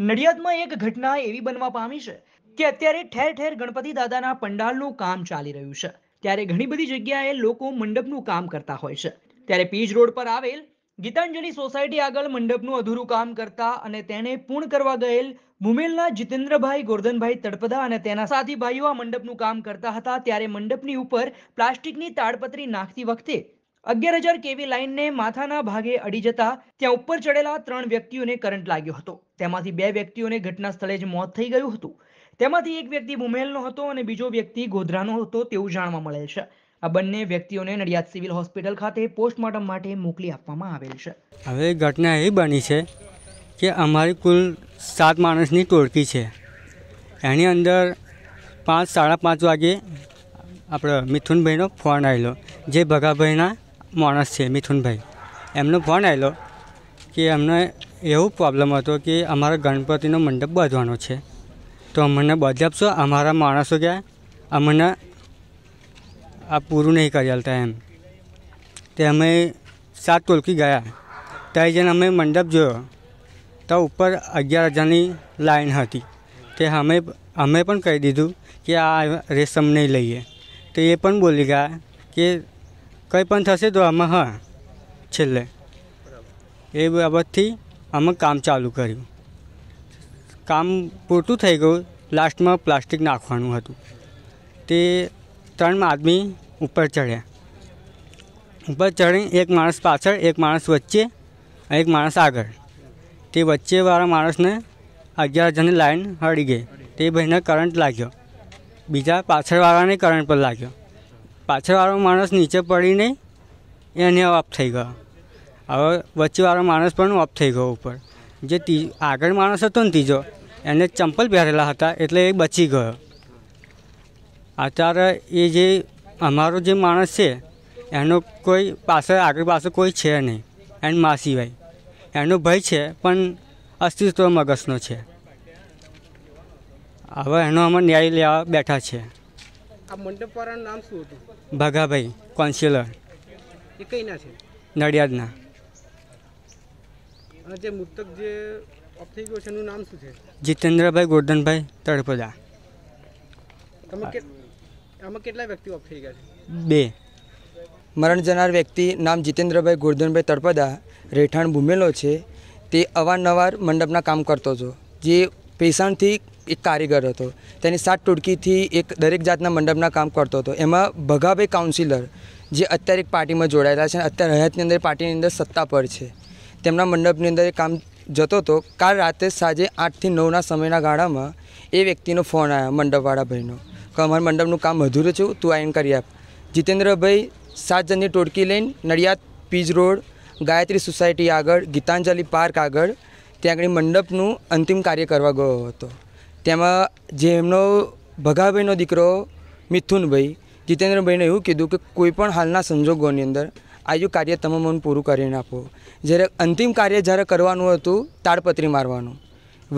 નડિયાદમાં એક ઘટના એવી બનવા પામી છે કે અત્યારે ઠેર ઠેર ગણપતિ દાદાના પંડાલનું કામ ચાલી રહ્યું છે ત્યારે ઘણી બધી જગ્યાએ લોકો મંડપનું કામ કરતા હોય છે ત્યારે પીજ રોડ પર આવેલ ગીતાંજલિ સોસાયટી આગળ મંડપનું અધૂરું કામ કરતા અને તેને પૂર્ણ કરવા ગયેલ ભૂમેલના જીતેન્દ્રભાઈ ગોરધનભાઈ તડપદા અને તેના સાથી ભાઈઓ આ મંડપનું કામ કરતા હતા ત્યારે મંડપની ઉપર પ્લાસ્ટિકની તાડપત્રી નાખતી વખતે અગિયાર હજાર કેવી લાઇનને માથાના ભાગે અડી જતા ત્યાં ઉપર ચડેલા ત્રણ વ્યક્તિઓને કરંટ લાગ્યો હતો તેમાંથી બે વ્યક્તિઓને ઘટના સ્થળે જ મોત થઈ ગયું હતું તેમાંથી એક વ્યક્તિ બુમેલનો હતો અને બીજો વ્યક્તિ ગોધરાનો હતો તેવું જાણવા મળેલ છે આ બંને વ્યક્તિઓને નડિયાદ સિવિલ હોસ્પિટલ ખાતે પોસ્ટમોર્ટમ માટે મોકલી આપવામાં આવેલ છે હવે ઘટના એ બની છે કે અમારી કુલ સાત માણસની ટોળકી છે એની અંદર પાંચ સાડા પાંચ વાગે આપણે મિથુનભાઈનો ફોન આવેલો જે ભગાભાઈના માણસ છે મિથુનભાઈ એમનો ફોન આવેલો કે એમને એવો પ્રોબ્લેમ હતો કે અમારે ગણપતિનો મંડપ બાંધવાનો છે તો અમને બાંધી આપશો અમારા માણસો ગયા અમને આ પૂરું નહીં કરી હાલતા એમ તે અમે સાત ટોલકી ગયા ત્યાં જઈને અમે મંડપ જોયો તો ઉપર અગિયાર હજારની લાઈન હતી તે અમે અમે પણ કહી દીધું કે આ રેશમ નહીં લઈએ તો એ પણ બોલી ગયા કે કંઈ પણ થશે તો અમે હા છેલ્લે એ બાબતથી અમે કામ ચાલુ કર્યું કામ પૂરતું થઈ ગયું લાસ્ટમાં પ્લાસ્ટિક નાખવાનું હતું તે ત્રણ આદમી ઉપર ચડ્યા ઉપર ચડી એક માણસ પાછળ એક માણસ વચ્ચે એક માણસ આગળ તે વચ્ચેવાળા માણસને અગિયાર જણની લાઈન હળી ગઈ તે ભાઈને કરંટ લાગ્યો બીજા પાછળવાળાને કરંટ પર લાગ્યો પાછળવાળો માણસ નીચે પડી નહીં એને ઓફ થઈ ગયો હવે વચ્ચેવાળો માણસ પણ ઓફ થઈ ગયો ઉપર જે આગળ માણસ હતો ને ત્રીજો એને ચંપલ પહેરેલા હતા એટલે એ બચી ગયો અત્યારે એ જે અમારો જે માણસ છે એનો કોઈ પાસે આગળ પાછળ કોઈ છે નહીં એન મા સિવાય એનો ભય છે પણ અસ્તિત્વ મગજનો છે હવે એનો અમે ન્યાય લેવા બેઠા છે આ મંડપવાળાનું નામ શું હતું ભાગાભાઈ કોન્સ્યુલર એ કઈના છે નડિયાદના અને જે મૃતક જે ઓફ થઈ ગયો છે એનું નામ શું છે જીતેન્દ્રભાઈ ગોરધનભાઈ તળપદા તમે આમાં કેટલા વ્યક્તિ ઓફ થઈ ગયા છે બે મરણ જનાર વ્યક્તિ નામ જીતેન્દ્રભાઈ ગોરધનભાઈ તળપદા રહેઠાણ ભૂમેલો છે તે અવારનવાર મંડપના કામ કરતો હતો જે પેશન્ટથી એક કારીગર હતો તેની સાત ટુડકીથી એક દરેક જાતના મંડપના કામ કરતો હતો એમાં ભગાભાઈ કાઉન્સિલર જે અત્યારે એક પાર્ટીમાં જોડાયેલા છે અત્યારે હયાતની અંદર પાર્ટીની અંદર સત્તા પર છે તેમના મંડપની અંદર એ કામ જતો હતો કાલ રાતે સાંજે આઠથી નવના સમયના ગાળામાં એ વ્યક્તિનો ફોન આવ્યો મંડપવાળા ભાઈનો કે અમારા મંડપનું કામ અધૂરું છું તું આઈને કરી આપ જીતેન્દ્રભાઈ સાત જણની ટોટકી લઈને નડિયાદ પીજ રોડ ગાયત્રી સોસાયટી આગળ ગીતાંજલિ પાર્ક આગળ ત્યાં આગળ મંડપનું અંતિમ કાર્ય કરવા ગયો હતો તેમાં જે એમનો ભગાભાઈનો દીકરો મિથુનભાઈ જીતેન્દ્રભાઈને એવું કીધું કે કોઈપણ હાલના સંજોગોની અંદર આજુ કાર્ય તમે મને પૂરું કરીને આપો જ્યારે અંતિમ કાર્ય જ્યારે કરવાનું હતું તાડપત્રી મારવાનું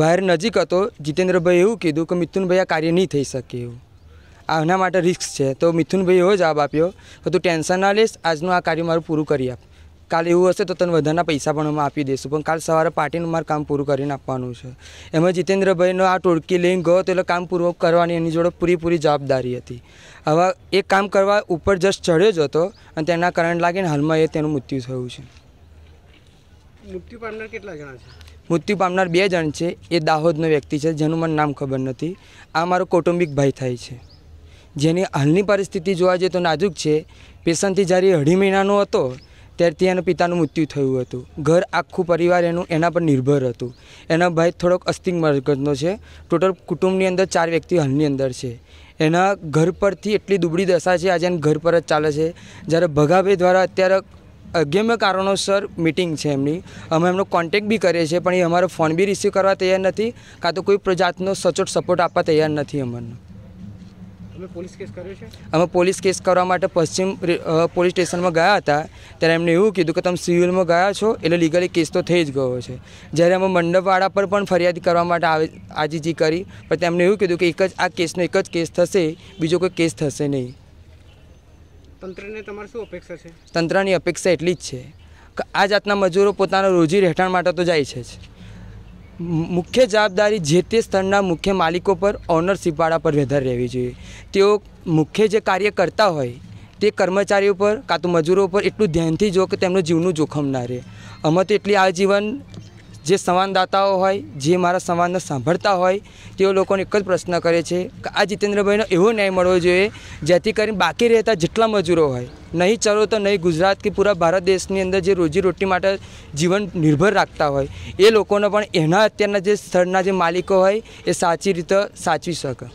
વાયર નજીક હતો જીતેન્દ્રભાઈ એવું કીધું કે મિથુનભાઈ આ કાર્ય નહીં થઈ શકે એવું આના માટે રિસ્ક છે તો મિથુનભાઈ એવો જવાબ આપ્યો તો તું ટેન્શન ના લઈશ આજનું આ કાર્ય મારું પૂરું કરી આપ કાલ એવું હશે તો તને વધારાના પૈસા પણ અમે આપી દઈશું પણ કાલ સવારે પાર્ટીનું મારે કામ પૂરું કરીને આપવાનું છે એમાં જીતેન્દ્રભાઈનો આ ટોળકી લઈને ગયો તો એટલે કામ પૂર્વક કરવાની એની જોડે પૂરીપૂરી જવાબદારી હતી હવે એ કામ કરવા ઉપર જસ્ટ ચડ્યો જ હતો અને તેના કરંટ લાગીને હાલમાં એ તેનું મૃત્યુ થયું છે મૃત્યુ પામનાર કેટલા જણા છે મૃત્યુ પામનાર બે જણ છે એ દાહોદનો વ્યક્તિ છે જેનું મને નામ ખબર નથી આ મારો કૌટુંબિક ભાઈ થાય છે જેની હાલની પરિસ્થિતિ જોવા જઈએ તો નાજુક છે પેશન્ટથી જ્યારે અઢી મહિનાનો હતો ત્યારે ત્યાં એના પિતાનું મૃત્યુ થયું હતું ઘર આખું પરિવાર એનું એના પર નિર્ભર હતું એના ભાઈ થોડોક અસ્થિક મરકતનો છે ટોટલ કુટુંબની અંદર ચાર વ્યક્તિ હાલની અંદર છે એના ઘર પરથી એટલી દુબળી દશા છે આજે એને ઘર પર જ ચાલે છે જ્યારે ભગાભાઈ દ્વારા અત્યારે અગમ્ય કારણોસર મિટિંગ છે એમની અમે એમનો કોન્ટેક્ટ બી કરીએ છીએ પણ એ અમારો ફોન બી રિસીવ કરવા તૈયાર નથી કાં તો કોઈ પ્રજાતનો સચોટ સપોર્ટ આપવા તૈયાર નથી અમને અમે પોલીસ કેસ કરવા માટે પશ્ચિમ પોલીસ સ્ટેશનમાં ગયા હતા ત્યારે એમને એવું કીધું કે તમે સિવિલમાં ગયા છો એટલે લીગલી કેસ તો થઈ જ ગયો છે જ્યારે અમે મંડપવાળા પર પણ ફરિયાદ કરવા માટે આવે આજીજી કરી પણ તેમણે એવું કીધું કે એક જ આ કેસનો એક જ કેસ થશે બીજો કોઈ કેસ થશે નહીં તંત્રને તમારે શું અપેક્ષા છે તંત્રની અપેક્ષા એટલી જ છે કે આ જાતના મજૂરો પોતાના રોજી રહેઠાણ માટે તો જાય છે જ મુખ્ય જવાબદારી જે તે સ્થળના મુખ્ય માલિકો પર ઓનરશીપવાળા પર વધારે રહેવી જોઈએ તેઓ મુખ્ય જે કાર્ય કરતા હોય તે કર્મચારીઓ પર કાં તો મજૂરો પર એટલું ધ્યાનથી જો કે તેમનું જીવનું જોખમ ના રહે અમે તો એટલી આજીવન જે સંવાદદાતાઓ હોય જે મારા સંવાદને સાંભળતા હોય તેઓ લોકોને એક જ પ્રશ્ન કરે છે કે આ જીતેન્દ્રભાઈનો એવો ન્યાય મળવો જોઈએ જેથી કરીને બાકી રહેતા જેટલા મજૂરો હોય નહીં ચલો તો નહીં ગુજરાત કે પૂરા ભારત દેશની અંદર જે રોજીરોટી માટે જીવન નિર્ભર રાખતા હોય એ લોકોને પણ એના અત્યારના જે સ્થળના જે માલિકો હોય એ સાચી રીતે સાચવી શકે